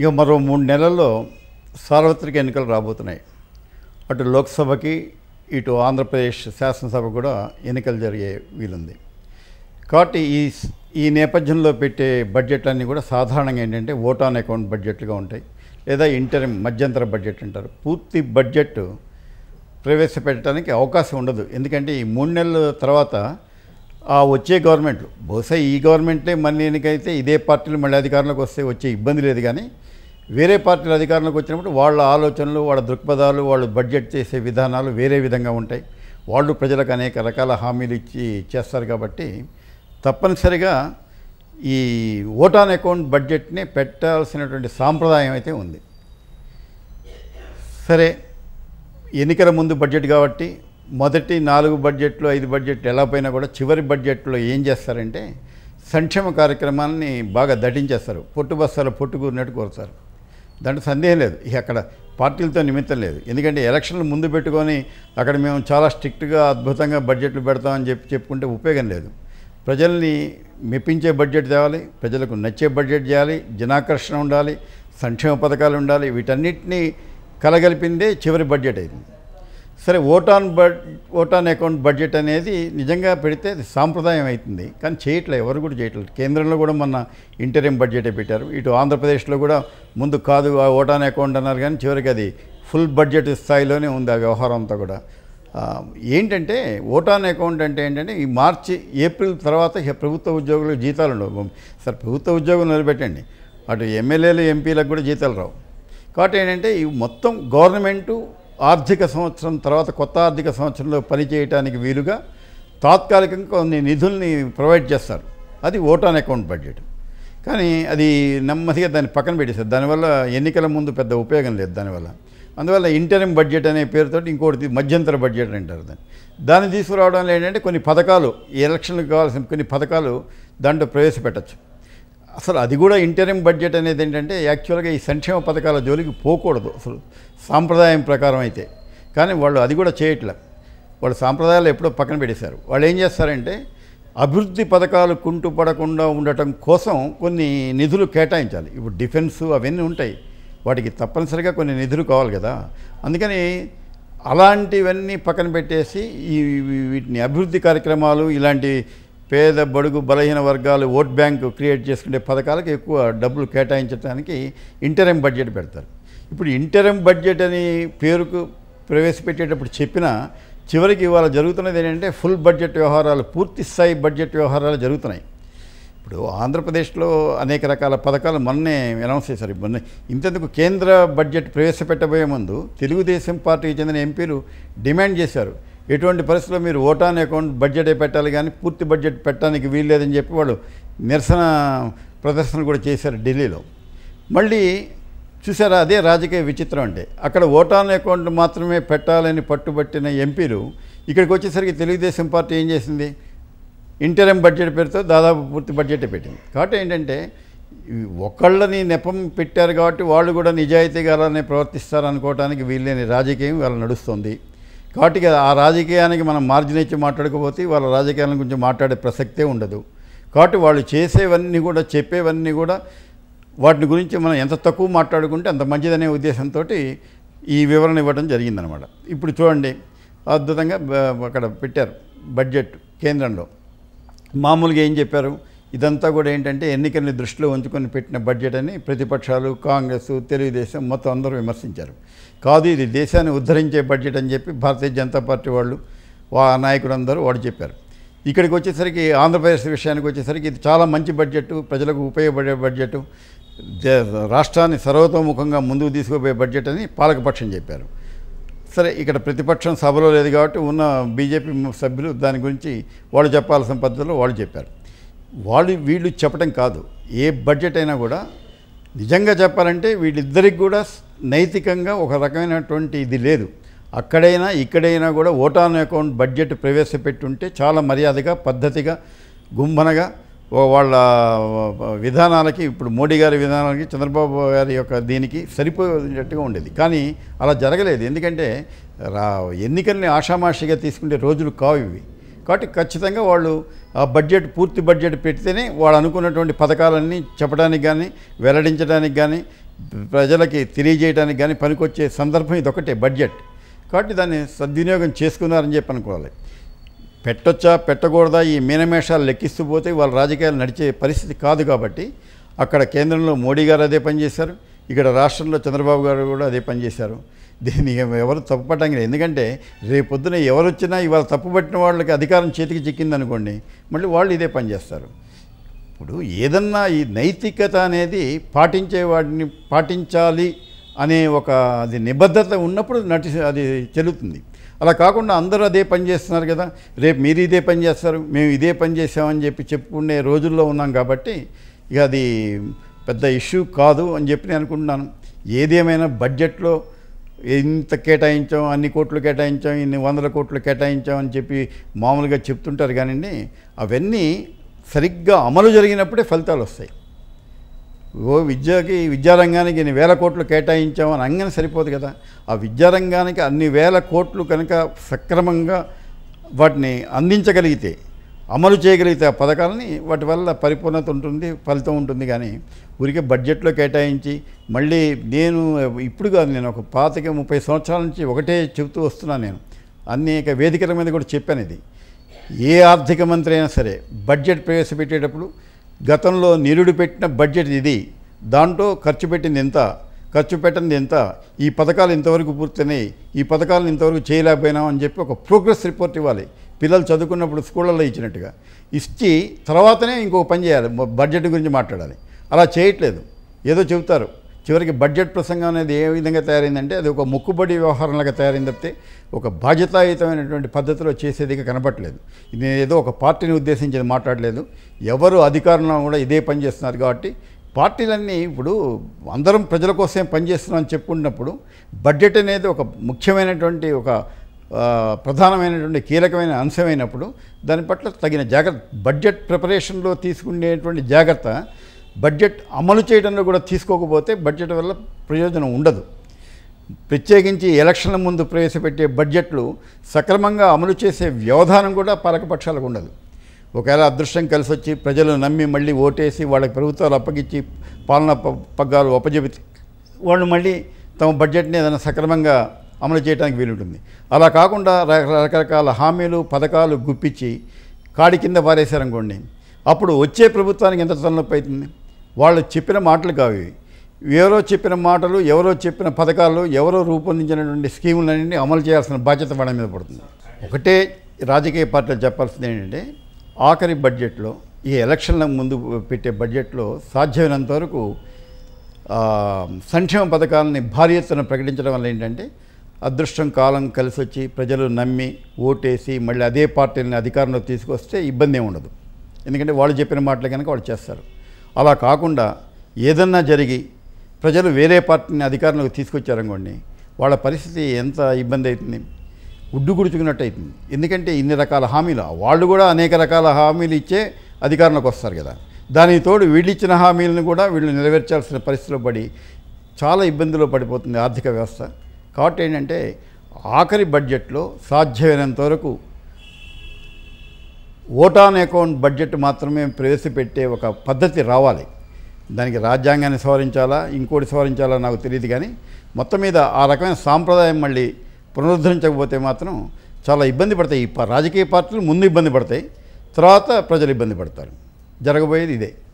ఇక మరో మూడు నెలల్లో సార్వత్రిక ఎన్నికలు రాబోతున్నాయి అటు లోక్సభకి ఇటు ఆంధ్రప్రదేశ్ శాసనసభ కూడా ఎన్నికలు జరిగే వీలుంది కాబట్టి ఈ ఈ నేపథ్యంలో పెట్టే బడ్జెట్లన్నీ కూడా సాధారణంగా ఏంటంటే ఓట్ ఆన్ అకౌంట్ బడ్జెట్లుగా ఉంటాయి లేదా ఇంటర్ మధ్యంతర బడ్జెట్ అంటారు పూర్తి బడ్జెట్ ప్రవేశపెట్టడానికి అవకాశం ఉండదు ఎందుకంటే ఈ మూడు నెలల తర్వాత ఆ వచ్చే గవర్నమెంట్లు బహుశా ఈ గవర్నమెంటే మళ్ళీ ఎన్నికైతే ఇదే పార్టీలు మళ్ళీ అధికారంలోకి వస్తే వచ్చే ఇబ్బంది లేదు కానీ వేరే పార్టీలు అధికారంలోకి వచ్చినప్పుడు వాళ్ళ ఆలోచనలు వాళ్ళ దృక్పథాలు వాళ్ళు బడ్జెట్ చేసే విధానాలు వేరే విధంగా ఉంటాయి వాళ్ళు ప్రజలకు అనేక రకాల హామీలు ఇచ్చి చేస్తారు కాబట్టి తప్పనిసరిగా ఈ ఓటాన్ అకౌంట్ బడ్జెట్ని పెట్టాల్సినటువంటి సాంప్రదాయం అయితే ఉంది సరే ఎన్నికల ముందు బడ్జెట్ కాబట్టి మొదటి నాలుగు బడ్జెట్లు ఐదు బడ్జెట్లు ఎలా పోయినా కూడా చివరి బడ్జెట్లో ఏం చేస్తారంటే సంక్షేమ కార్యక్రమాన్ని బాగా దటించేస్తారు పొట్టు పొట్టు పొట్టుకూరినట్టు కోరుతారు దాంట్లో సందేహం లేదు ఇక అక్కడ పార్టీలతో నిమిత్తం లేదు ఎందుకంటే ఎలక్షన్లు ముందు పెట్టుకొని అక్కడ మేము చాలా స్ట్రిక్ట్గా అద్భుతంగా బడ్జెట్లు పెడతామని చెప్పి చెప్పుకుంటే ఉపయోగం లేదు ప్రజల్ని మెప్పించే బడ్జెట్ తేవాలి ప్రజలకు నచ్చే బడ్జెట్ చేయాలి జనాకర్షణ ఉండాలి సంక్షేమ పథకాలు ఉండాలి వీటన్నిటినీ కలగలిపిందే చివరి బడ్జెట్ అయింది సరే vote on bud vote on account budget అనేది నిజంగా పెడితే అది సాంప్రదాయం అవుతుంది కానీ చేయట్లేదు ఎవరు కూడా చేయట్లేదు కేంద్రంలో కూడా మొన్న ఇంటర్యం బడ్జెటే పెట్టారు ఇటు ఆంధ్రప్రదేశ్లో కూడా ముందు కాదు ఓట్ ఆన్ అకౌంట్ అన్నారు కానీ చివరికి అది ఫుల్ బడ్జెట్ స్థాయిలోనే ఉంది ఆ వ్యవహారం అంతా కూడా ఏంటంటే ఓట్ ఆన్ అకౌంట్ అంటే ఏంటంటే ఈ మార్చి ఏప్రిల్ తర్వాత ప్రభుత్వ ఉద్యోగులకు జీతాలు ఉండవు సార్ ప్రభుత్వ ఉద్యోగులు నిలబెట్టండి అటు ఎమ్మెల్యేలు ఎంపీలకు కూడా జీతాలు రావు కాబట్టి ఏంటంటే ఈ మొత్తం గవర్నమెంటు ఆర్థిక సంవత్సరం తర్వాత కొత్త ఆర్థిక సంవత్సరంలో పనిచేయటానికి వీలుగా తాత్కాలికంగా కొన్ని నిధుల్ని ప్రొవైడ్ చేస్తారు అది ఓటాన్ అకౌంట్ బడ్జెట్ కానీ అది నెమ్మదిగా దాన్ని పక్కన పెట్టేస్తారు దానివల్ల ఎన్నికల ముందు పెద్ద ఉపయోగం లేదు దానివల్ల అందువల్ల ఇంటరిమ్ బడ్జెట్ అనే పేరుతో ఇంకోటి మధ్యంతర బడ్జెట్ అంటారు దాన్ని దాన్ని తీసుకురావడం ఏంటంటే కొన్ని పథకాలు ఎలక్షన్లకు కావాల్సిన కొన్ని పథకాలు దాంట్లో ప్రవేశపెట్టచ్చు అసలు అది కూడా ఇంటరిమ్ బడ్జెట్ అనేది ఏంటంటే యాక్చువల్గా ఈ సంక్షేమ పథకాల జోలికి పోకూడదు అసలు సాంప్రదాయం ప్రకారం అయితే కానీ వాళ్ళు అది కూడా చేయట్లేదు వాళ్ళు సాంప్రదాయాలు ఎప్పుడో పక్కన పెట్టేశారు వాళ్ళు ఏం చేస్తారంటే అభివృద్ధి పథకాలు కుంటుపడకుండా ఉండటం కోసం కొన్ని నిధులు కేటాయించాలి ఇప్పుడు డిఫెన్స్ అవన్నీ ఉంటాయి వాటికి తప్పనిసరిగా కొన్ని నిధులు కావాలి కదా అందుకని అలాంటివన్నీ పక్కన పెట్టేసి ఈ వీటిని అభివృద్ధి కార్యక్రమాలు ఇలాంటి పేద బడుగు బలహీన వర్గాలు ఓట్ బ్యాంకు క్రియేట్ చేసుకునే పథకాలకు ఎక్కువ డబ్బులు కేటాయించడానికి ఇంటరం బడ్జెట్ పెడతారు ఇప్పుడు ఇంటరం బడ్జెట్ అని పేరుకు ప్రవేశపెట్టేటప్పుడు చెప్పినా చివరికి ఇవాళ జరుగుతున్నది ఏంటంటే ఫుల్ బడ్జెట్ వ్యవహారాలు పూర్తి స్థాయి బడ్జెట్ వ్యవహారాలు జరుగుతున్నాయి ఇప్పుడు ఆంధ్రప్రదేశ్లో అనేక రకాల పథకాలు మొన్నే అనౌన్స్ చేశారు మొన్న ఇంతెందుకు కేంద్ర బడ్జెట్ ప్రవేశపెట్టబోయే ముందు తెలుగుదేశం పార్టీకి చెందిన ఎంపీలు డిమాండ్ చేశారు ఎటువంటి పరిస్థితుల్లో మీరు ఓటాన్ అకౌంట్ బడ్జెట్ పెట్టాలి కానీ పూర్తి బడ్జెట్ పెట్టడానికి వీల్లేదని చెప్పి వాళ్ళు నిరసన ప్రదర్శన కూడా చేశారు ఢిల్లీలో మళ్ళీ చూసారా అదే రాజకీయ విచిత్రం అంటే అక్కడ ఓటాన్ అకౌంట్ మాత్రమే పెట్టాలని పట్టుబట్టిన ఎంపీలు ఇక్కడికి వచ్చేసరికి తెలుగుదేశం పార్టీ ఏం చేసింది ఇంటరం బడ్జెట్ పేరుతో దాదాపు పూర్తి బడ్జెట్ పెట్టింది కాబట్టి ఏంటంటే ఒకళ్ళని నెపం పెట్టారు కాబట్టి వాళ్ళు కూడా నిజాయితీగా అలానే ప్రవర్తిస్తారు అనుకోవడానికి వీళ్ళని రాజకీయం వాళ్ళ నడుస్తుంది కాబట్టి ఆ రాజకీయానికి మనం మార్జిన్ ఇచ్చి మాట్లాడకపోతే వాళ్ళ రాజకీయాల గురించి మాట్లాడే ప్రసక్తే ఉండదు కాబట్టి వాళ్ళు చేసేవన్నీ కూడా చెప్పేవన్నీ కూడా వాటిని గురించి మనం ఎంత తక్కువ మాట్లాడుకుంటే అంత మంచిదనే ఉద్దేశంతో ఈ వివరణ ఇవ్వడం జరిగిందనమాట ఇప్పుడు చూడండి అద్భుతంగా అక్కడ పెట్టారు బడ్జెట్ కేంద్రంలో మామూలుగా ఏం చెప్పారు ఇదంతా కూడా ఏంటంటే ఎన్నికల్ని దృష్టిలో ఉంచుకొని పెట్టిన బడ్జెట్ అని ప్రతిపక్షాలు కాంగ్రెస్ తెలుగుదేశం మొత్తం అందరూ విమర్శించారు కాదు ఇది దేశాన్ని ఉద్ధరించే బడ్జెట్ అని చెప్పి భారతీయ జనతా పార్టీ వాళ్ళు వా నాయకులందరూ వాడు చెప్పారు ఇక్కడికి వచ్చేసరికి ఆంధ్రప్రదేశ్ విషయానికి వచ్చేసరికి ఇది చాలా మంచి బడ్జెట్ ప్రజలకు ఉపయోగపడే బడ్జెట్ రాష్ట్రాన్ని సర్వతోముఖంగా ముందుకు తీసుకుపోయే బడ్జెట్ అని పాలకపక్షం చెప్పారు సరే ఇక్కడ ప్రతిపక్షం సభలో లేదు కాబట్టి ఉన్న బీజేపీ సభ్యులు దాని గురించి వాళ్ళు చెప్పాల్సిన పద్ధతిలో వాళ్ళు చెప్పారు వాళ్ళు వీళ్ళు చెప్పడం కాదు ఏ బడ్జెట్ అయినా కూడా నిజంగా చెప్పాలంటే వీళ్ళిద్దరికి కూడా నైతికంగా ఒక రకమైనటువంటి ఇది లేదు అక్కడైనా ఇక్కడైనా కూడా ఓటాన్ అకౌంట్ బడ్జెట్ ప్రవేశపెట్టుంటే చాలా మర్యాదగా పద్ధతిగా గుంభనగా వాళ్ళ విధానాలకి ఇప్పుడు మోడీ గారి విధానాలకి చంద్రబాబు గారి యొక్క దీనికి సరిపోయేటట్టుగా ఉండేది కానీ అలా జరగలేదు ఎందుకంటే ఎన్నికల్ని ఆషామాషిగా తీసుకుంటే రోజులు కావు ఇవి కాబట్టి ఖచ్చితంగా వాళ్ళు ఆ బడ్జెట్ పూర్తి బడ్జెట్ పెడితేనే వాళ్ళు అనుకున్నటువంటి పథకాలన్నీ చెప్పడానికి కానీ వెల్లడించడానికి కానీ ప్రజలకి తెలియజేయడానికి కానీ పనికొచ్చే సందర్భం ఇదొకటే బడ్జెట్ కాబట్టి దాన్ని సద్వినియోగం చేసుకున్నారని చెప్పి అనుకోవాలి పెట్టొచ్చా పెట్టకూడదా ఈ మీనమేషాలు లెక్కిస్తూ పోతే వాళ్ళ రాజకీయాలు నడిచే పరిస్థితి కాదు కాబట్టి అక్కడ కేంద్రంలో మోడీ గారు అదే పనిచేశారు ఇక్కడ రాష్ట్రంలో చంద్రబాబు గారు కూడా అదే పనిచేశారు దీన్ని ఎవరు పట్టం లేదు ఎందుకంటే రేపు పొద్దున ఎవరు వచ్చినా ఇవాళ తప్పుపట్టిన వాళ్ళకి అధికారం చేతికి చిక్కింది అనుకోండి మళ్ళీ వాళ్ళు ఇదే పనిచేస్తారు ఇప్పుడు ఏదన్నా ఈ నైతికత అనేది పాటించే వాటిని పాటించాలి అనే ఒక అది నిబద్ధత ఉన్నప్పుడు నటి అది చెల్లుతుంది అలా కాకుండా అందరూ అదే పని చేస్తున్నారు కదా రేపు మీరు ఇదే పని చేస్తారు మేము ఇదే పని చేసామని చెప్పి చెప్పుకునే రోజుల్లో ఉన్నాం కాబట్టి ఇక అది పెద్ద ఇష్యూ కాదు అని చెప్పి నేను అనుకుంటున్నాను ఏదేమైనా బడ్జెట్లో ఇంత కేటాయించాం అన్ని కోట్లు కేటాయించాం ఇన్ని వందల కోట్లు కేటాయించాం అని చెప్పి మామూలుగా చెప్తుంటారు కానివ్వండి అవన్నీ సరిగ్గా అమలు జరిగినప్పుడే ఫలితాలు వస్తాయి ఓ విద్యకి విద్యారంగానికి ఇన్ని వేల కోట్లు కేటాయించాం అని అంగనే సరిపోదు కదా ఆ విద్యారంగానికి అన్ని వేల కోట్లు కనుక సక్రమంగా వాటిని అందించగలిగితే అమలు చేయగలిగితే ఆ పథకాలని వాటి వల్ల పరిపూర్ణత ఉంటుంది ఫలితం ఉంటుంది కానీ ఊరికే బడ్జెట్లో కేటాయించి మళ్ళీ నేను ఇప్పుడు కాదు నేను ఒక పాతిక ముప్పై సంవత్సరాల నుంచి ఒకటే చెబుతూ వస్తున్నాను నేను అనేక వేదికల మీద కూడా చెప్పాను ఇది ఏ ఆర్థిక మంత్రి అయినా సరే బడ్జెట్ ప్రవేశపెట్టేటప్పుడు గతంలో నిరుడు పెట్టిన బడ్జెట్ ఇది దాంట్లో ఖర్చు పెట్టింది ఎంత ఖర్చు పెట్టింది ఎంత ఈ పథకాలు ఇంతవరకు పూర్తయినాయి ఈ పథకాలను ఇంతవరకు చేయలేకపోయినామని చెప్పి ఒక ప్రోగ్రెస్ రిపోర్ట్ ఇవ్వాలి పిల్లలు చదువుకున్నప్పుడు స్కూళ్ళల్లో ఇచ్చినట్టుగా ఇచ్చి తర్వాతనే ఇంకో పని చేయాలి బడ్జెట్ గురించి మాట్లాడాలి అలా చేయట్లేదు ఏదో చెబుతారు చివరికి బడ్జెట్ ప్రసంగం అనేది ఏ విధంగా తయారైందంటే అది ఒక ముక్కుబడి వ్యవహారంలాగా తయారైంది తప్పితే ఒక బాధ్యతాయుతమైనటువంటి పద్ధతిలో చేసేదిగా కనపట్లేదు ఇది ఏదో ఒక పార్టీని ఉద్దేశించి మాట్లాడలేదు ఎవరు అధికారంలో కూడా ఇదే పని చేస్తున్నారు కాబట్టి పార్టీలన్నీ ఇప్పుడు అందరం ప్రజల కోసమే పనిచేస్తున్నాం అని చెప్పుకున్నప్పుడు బడ్జెట్ అనేది ఒక ముఖ్యమైనటువంటి ఒక ప్రధానమైనటువంటి కీలకమైన అంశమైనప్పుడు దాని పట్ల తగిన జాగ్రత్త బడ్జెట్ ప్రిపరేషన్లో తీసుకునేటువంటి జాగ్రత్త బడ్జెట్ అమలు చేయడంలో కూడా తీసుకోకపోతే బడ్జెట్ వల్ల ప్రయోజనం ఉండదు ప్రత్యేకించి ఎలక్షన్ల ముందు ప్రవేశపెట్టే బడ్జెట్లు సక్రమంగా అమలు చేసే వ్యవధానం కూడా పాలకపక్షాలకు ఉండదు ఒకవేళ అదృష్టం కలిసి వచ్చి ప్రజలు నమ్మి మళ్ళీ ఓటేసి వాళ్ళకి ప్రభుత్వాలు అప్పగించి పాలన పగ్గాలు అప్పజెబితే వాళ్ళు మళ్ళీ తమ బడ్జెట్ని ఏదైనా సక్రమంగా అమలు చేయడానికి వీలుంటుంది అలా కాకుండా రకరకాల హామీలు పథకాలు గుప్పించి కాడి కింద పారేశారనుకోండి అప్పుడు వచ్చే ప్రభుత్వానికి ఎంత తలనొప్పి అవుతుంది వాళ్ళు చెప్పిన మాటలు కావి ఎవరో చెప్పిన మాటలు ఎవరో చెప్పిన పథకాలు ఎవరో రూపొందించినటువంటి స్కీములన్నింటినీ అమలు చేయాల్సిన బాధ్యత వాళ్ళ మీద పడుతుంది ఒకటే రాజకీయ పార్టీలు చెప్పాల్సింది ఏంటంటే ఆఖరి బడ్జెట్లో ఈ ఎలక్షన్ల ముందు పెట్టే బడ్జెట్లో సాధ్యమైనంత వరకు సంక్షేమ పథకాలని భారీ ఎత్తున ప్రకటించడం వల్ల ఏంటంటే అదృష్టం కాలం కలిసి వచ్చి ప్రజలు నమ్మి ఓటేసి మళ్ళీ అదే పార్టీని అధికారంలో తీసుకొస్తే ఇబ్బంది ఉండదు ఎందుకంటే వాళ్ళు చెప్పిన మాటలు కనుక వాళ్ళు చేస్తారు అలా కాకుండా ఏదన్నా జరిగి ప్రజలు వేరే పార్టీని అధికారంలోకి తీసుకొచ్చారనుకోండి వాళ్ళ పరిస్థితి ఎంత ఇబ్బంది అవుతుంది ఉడ్డు గుడుచుకున్నట్టు అవుతుంది ఎందుకంటే ఇన్ని రకాల హామీలు వాళ్ళు కూడా అనేక రకాల హామీలు ఇచ్చే అధికారంలోకి వస్తారు కదా దానికి తోడు వీళ్ళు ఇచ్చిన హామీలను కూడా వీళ్ళు నెరవేర్చాల్సిన పరిస్థితిలో పడి చాలా ఇబ్బందిలో పడిపోతుంది ఆర్థిక వ్యవస్థ థాట్ ఏంటంటే ఆఖరి బడ్జెట్లో సాధ్యమైనంత వరకు ఓటాన్ అకౌంట్ బడ్జెట్ మాత్రమే ప్రవేశపెట్టే ఒక పద్ధతి రావాలి దానికి రాజ్యాంగాన్ని సవరించాలా ఇంకోటి సవరించాలా నాకు తెలియదు కానీ మొత్తం మీద ఆ రకమైన సాంప్రదాయం మళ్ళీ పునరుద్ధరించకపోతే మాత్రం చాలా ఇబ్బంది పడతాయి రాజకీయ పార్టీలు ముందు ఇబ్బంది పడతాయి తర్వాత ప్రజలు ఇబ్బంది పడతారు జరగబోయేది ఇదే